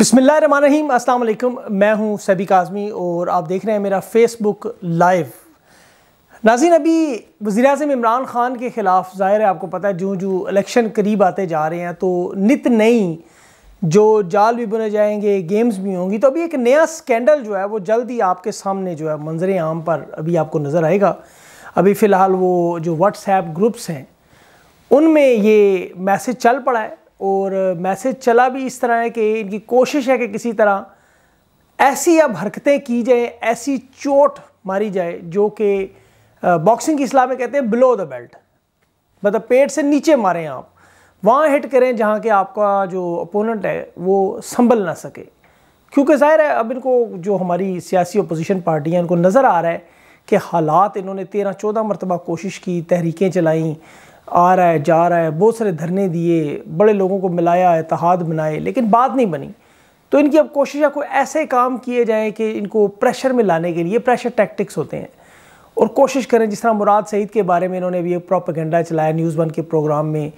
बिसमीम अल्लाम मैं हूँ सभी काजमी और आप देख रहे हैं मेरा फ़ेसबुक लाइव नाजीन अभी वजीर अजम इमरान ख़ान के ख़िलाफ़ ज़ाहिर है आपको पता है जो जो इलेक्शन करीब आते जा रहे हैं तो नित नई जो जाल भी बुने जाएंगे गेम्स भी होंगी तो अभी एक नया स्कैंडल जो है वो जल्द ही आपके सामने जो है मंजर आम पर अभी आपको नज़र आएगा अभी फ़िलहाल वो जो व्हाट्सएप ग्रुप्स हैं उनमें ये मैसेज चल पड़ा है और मैसेज चला भी इस तरह है कि इनकी कोशिश है कि किसी तरह ऐसी अब हरकतें की जाए ऐसी चोट मारी जाए जो कि बॉक्सिंग की इस्लाम में कहते हैं बिलो द बेल्ट मतलब पेट से नीचे मारें आप वहाँ हिट करें जहाँ के आपका जो अपोनेंट है वो संभल ना सके क्योंकि ज़ाहिर है अब इनको जो हमारी सियासी अपोजिशन पार्टी इनको नज़र आ रहा है कि हालात इन्होंने तेरह चौदह मरतबा कोशिश की तहरीकें चलाईं आ रहा है जा रहा है बहुत सारे धरने दिए बड़े लोगों को मिलाया इतिहाद बनाए लेकिन बात नहीं बनी तो इनकी अब कोशिश है कोई ऐसे काम किए जाएँ कि इनको प्रेशर में लाने के लिए प्रेशर टैक्टिक्स होते हैं और कोशिश करें जिस तरह मुराद सईद के बारे में इन्होंने भी एक प्रोपागेंडा चलाया न्यूज़ वन के प्रोग्राम में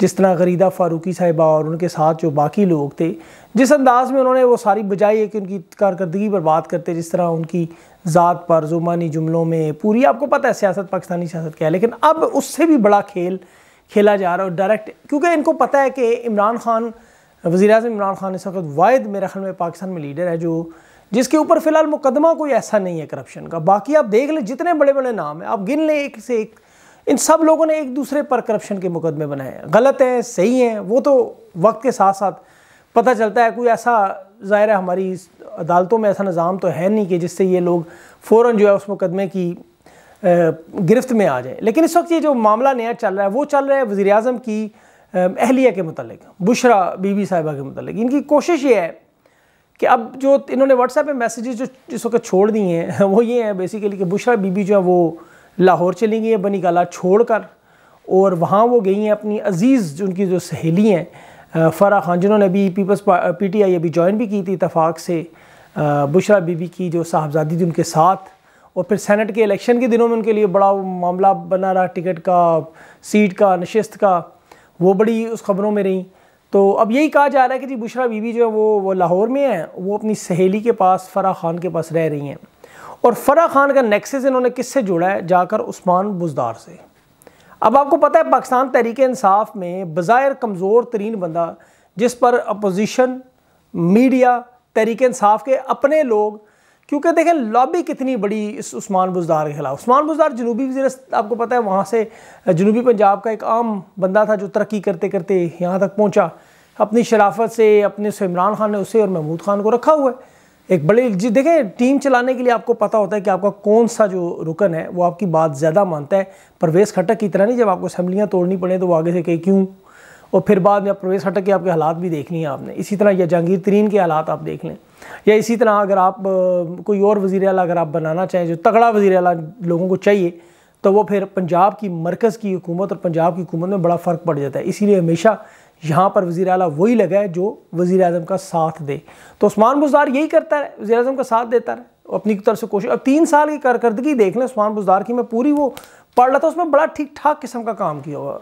जिस तरह गरीदा फारूकी साहिबा और उनके साथ जो बाकी लोग थे जिस अंदाज में उन्होंने वो सारी बजाई है कि उनकी कारकर्दगी पर बात करते जिस तरह उनकी ज़ात पर जुमानी जुमलों में पूरी आपको पता है सियासत पाकिस्तानी सियासत क्या है लेकिन अब उससे भी बड़ा खेल खेला जा रहा है और डायरेक्ट क्योंकि इनको पता है कि इमरान खान वज़ी अजम इमरान खान इस वक्त वाद मेरे ख्याल में पाकिस्तान में लीडर है जो जिसके ऊपर फ़िलहाल मुकदमा कोई ऐसा नहीं है करप्शन का बाकी आप देख लें जितने बड़े बड़े नाम हैं आप गिन लें एक से एक इन सब लोगों ने एक दूसरे पर करप्शन के मुकदमे बनाए हैं गलत हैं सही हैं वो तो वक्त के साथ साथ पता चलता है कोई ऐसा ज़ाहिर है हमारी अदालतों में ऐसा निज़ाम तो है नहीं कि जिससे ये लोग फ़ौर जो है उस मुकदमे की गिरफ्त में आ जाए लेकिन इस वक्त ये जो मामला नया चल रहा है वो चल रहा है वज़ी अजम की अहलिया के मतलब बुशरा बीबी साहिबा के मतलब इनकी कोशिश ये है कि अब जो इन्होंने व्हाट्सएप पे मैसेजेस जो जिस वक्त छोड़ दिए हैं वो ये हैं बेसिकली कि बुशरा बीबी जो है वो लाहौर चली गई हैं बनी गाला छोड़ कर और वहाँ वो गई हैं अपनी अजीज़ उनकी जो सहेली हैं फ़रा खान जिन्होंने अभी पीपल्स पी टी आई अभी ज्वाइन भी की थी इतफाक़ से बुशरा बीबी की जो साहबजादी थी उनके साथ और फिर सेनेट के इलेक्शन के दिनों में उनके लिए बड़ा मामला बना रहा टिकट का सीट का नशस्त का वो बड़ी उस खबरों में रहीं तो अब यही कहा जा रहा है कि जी बुशरा बीबी जो है वो वो लाहौर में है वो अपनी सहेली के पास फ़रा खान के पास रह रही हैं और फरा खान का नेक्सेस इन्होंने किससे जुड़ा है जाकर उस्मान बुजदार से अब आपको पता है पाकिस्तान तहरीक इंसाफ में बज़ाहिर कमज़ोर तरीन बंदा जिस पर अपोजिशन मीडिया तहरीक इंसाफ के अपने लोग क्योंकि देखें लॉबी कितनी बड़ी इस उस्मान बुजदार के खिलाफ उस्मान बुजदार जनूबी वजी आपको पता है वहाँ से जनूबी पंजाब का एक आम बंदा था जो तरक्की करते करते यहाँ तक पहुँचा अपनी शराफत से अपने से इमरान खान ने उसे और महमूद खान को रखा हुआ है एक बड़े जी देखें टीम चलाने के लिए आपको पता होता है कि आपका कौन सा जो रुकन है वो आपकी बात ज़्यादा मानता है प्रवेश खटक की तरह नहीं जब आपको असम्बलियाँ तोड़नी पड़े तो वो आगे से कहे क्यों और फिर बाद में आप प्रवेश खटक के आपके हालात भी देख लिए आपने इसी तरह या जहांगीर तरीन के हालात आप देख लें या इसी तरह अगर आप कोई और वज़ी अला अगर आप बनाना चाहें जो तगड़ा वज़ी अला लोगों को चाहिए तो वो फिर पंजाब की मरकज़ की हुकूमत और पंजाब की हुकूमत में बड़ा फ़र्क पड़ जाता है इसीलिए हमेशा यहाँ पर वज़ी अला वही लगा है जो वज़ी अजम का साथ दे तो उस्मान बुजार यही करता है वज़ी अजम का साथ देता है अपनी तरफ से कोशिश अब तीन साल की कारकर्दगी देख लें उस्मान बुजार की मैं पूरी वो पढ़ रहा था उसमें बड़ा ठीक ठाक किस्म का काम किया हुआ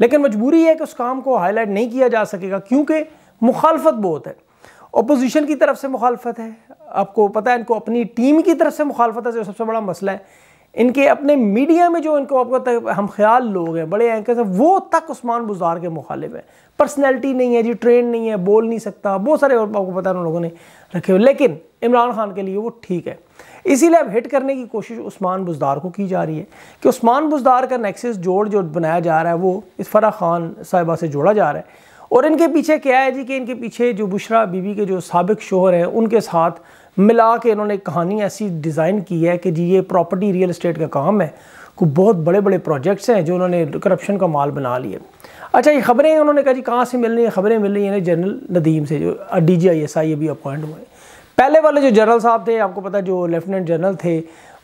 लेकिन मजबूरी है कि उस काम को हाईलाइट नहीं किया जा सकेगा क्योंकि मुखालफत बहुत है अपोजिशन की तरफ से मुखालफत है आपको पता है इनको अपनी टीम की तरफ से मुखालफत है जो सबसे बड़ा मसला है इनके अपने मीडिया में जो इनको आपको हम ख्याल लोग हैं बड़े एंकर हैं वो तक उस्मान बुजार के मुखालिफ हैं पर्सनैलिटी नहीं है जी ट्रेंड नहीं है बोल नहीं सकता बहुत सारे आपको पता है उन लोगों ने रखे हुए लेकिन इमरान खान के लिए वो ठीक है इसीलिए अब हिट करने की कोशिश उस्मान बुजदार को की जा रही है कि उस्मान बुजदार का नेक्सिस जोड़ जो बनाया जा रहा है वो इस फरा खान साहिबा से जोड़ा जा रहा है और इनके पीछे क्या है जी कि इनके पीछे जो बुशरा बीबी के जो सबक शोहर हैं उनके साथ मिला के इन्होंने कहानी ऐसी डिज़ाइन की है कि जी ये प्रॉपर्टी रियल इस्टेट का काम है को बहुत बड़े बड़े प्रोजेक्ट्स हैं जो उन्होंने करप्शन का माल बना लिए अच्छा ये खबरें उन्होंने कहा जी कहाँ से मिल रही हैं खबरें मिल रही हैं जनरल नदीम से जो D G I S I अभी अपॉइंट हुए पहले वाले जो जनरल साहब थे आपको पता जो लेफ्टिनेंट जनरल थे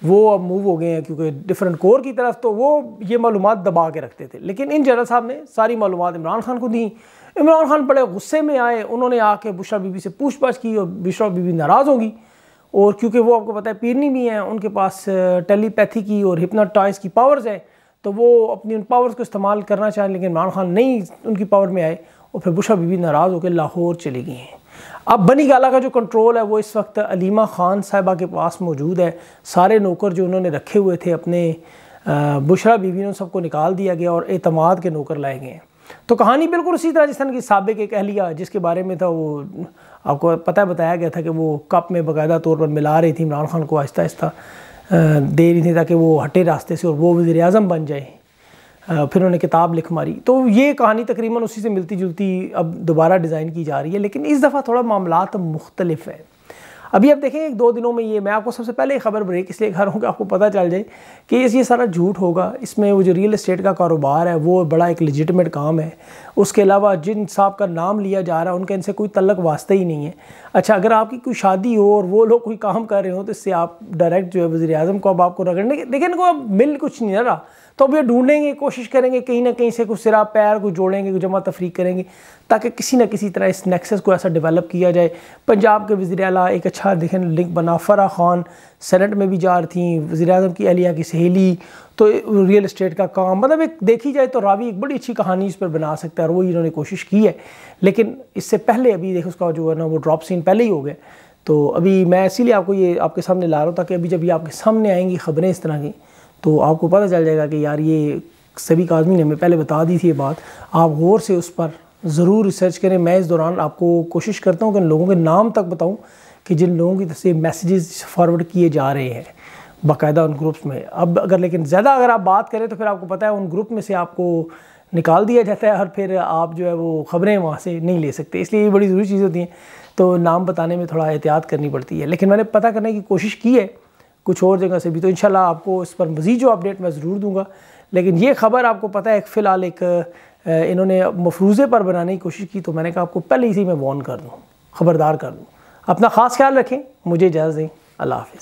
वो अब मूव हो गए हैं क्योंकि डिफरेंट कोर की तरफ तो वो ये मालूम दबा के रखते थे लेकिन इन जनरल साहब ने सारी मालूम इमरान खान को दी इमरान खान बड़े गुस्से में आए उन्होंने आके बुशरा बीबी से पाछ की और बुशरा बीबी नाराज़ होगी और क्योंकि वो आपको पता है पीरनी भी हैं उनके पास टेलीपैथी की और हिप्नाटाइज की पावर्स हैं तो वो अपनी उन पावर्स को इस्तेमाल करना चाहें लेकिन इमरान खान नहीं उनकी पावर में आए और फिर बुशरा बीबी नाराज़ होकर लाहौर चली गई हैं अब बनी गाला का जो कंट्रोल है वो इस वक्त अलीमा ख़ान साहबा के पास मौजूद है सारे नौकर जो उन्होंने रखे हुए थे अपने बुशरा बीवी ने सबको निकाल दिया गया और अतमाद के नौकर लाए गए हैं तो कहानी बिल्कुल उसी तरह जिसने की सबक एक अहलिया जिसके बारे में था वो आपको पता बताया गया था कि वो कप में बाकायदा तौर पर मिला रही थी इमरान खान को आहिस्ता आहिस्ता दे रही थी ताकि वो हटे रास्ते से और वो वज़ी अजम बन जाए फिर उन्होंने किताब लिख मारी तो ये कहानी तकरीबन उसी से मिलती जुलती अब दोबारा डिज़ाइन की जा रही है लेकिन इस दफ़ा थोड़ा मामला मुख्तलिफ है अभी आप देखें एक दो दिनों में ये मैं आपको सबसे पहले खबर ब्रेक इसलिए घर हूँ कि आपको पता चल जाए कि इस ये सारा झूठ होगा इसमें वो जो रियल इस्टेट का कारोबार है वो बड़ा एक लजिटमेट काम है उसके अलावा जिन साहब का नाम लिया जा रहा है उनके इनसे कोई तलक वास्ते ही नहीं है अच्छा अगर आपकी कोई शादी हो और वो लोग कोई काम कर रहे हो तो इससे आप डायरेक्ट जो है वजी अजम को अब आपको रगड़ने देखें इनको अब मिल कुछ नहीं रहा तो अब ये ढूंढेंगे कोशिश करेंगे कहीं ना कहीं से कुछ सिरा पैर को जोड़ेंगे कुछ जमा तफरी करेंगे ताकि किसी ना किसी तरह इस नेक्सस को ऐसा डेवलप किया जाए पंजाब के वजी अला एक अच्छा दिखन लिंक बना फरा खान सेनेट में भी रही थी वजी अजम की अलिया की सहेली तो रियल इस्टेट का काम मतलब एक देखी जाए तो रावी एक बड़ी अच्छी कहानी इस पर बना सकता है और वो इन्होंने कोशिश की है लेकिन इससे पहले अभी देखो उसका जो है ना वो ड्रॉप सीन पहले ही हो गया तो अभी मैं इसीलिए आपको ये आपके सामने ला रहा हूँ ताकि अभी जब ये आपके सामने आएंगी खबरें इस तरह की तो आपको पता चल जाएगा कि यार ये सभी आदमी ने हमें पहले बता दी थी ये बात आप गौर से उस पर ज़रूर रिसर्च करें मैं इस दौरान आपको कोशिश करता हूँ कि लोगों के नाम तक बताऊँ कि जिन लोगों की तरफ से मैसेजेस फॉरवर्ड किए जा रहे हैं बाकायदा उन ग्रुप्स में अब अगर लेकिन ज़्यादा अगर आप बात करें तो फिर आपको पता है उन ग्रुप में से आपको निकाल दिया जाता है और फिर आप जो है वो ख़बरें वहाँ से नहीं ले सकते इसलिए ये बड़ी ज़रूरी चीज़ होती हैं तो नाम बताने में थोड़ा एहतियात करनी पड़ती है लेकिन मैंने पता करने की कोशिश की है कुछ और जगह से भी तो इन आपको इस पर मज़ीद जो अपडेट मैं ज़रूर दूँगा लेकिन ये खबर आपको पता है एक फ़िलहाल एक इन्होंने मफरूज़े पर बनाने की कोशिश की तो मैंने कहा आपको पहले ही मैं वॉन कर दूँ खबरदार कर दूँ अपना ख़ास ख्याल रखें मुझे इजाज़ दें अल्लाह हाफि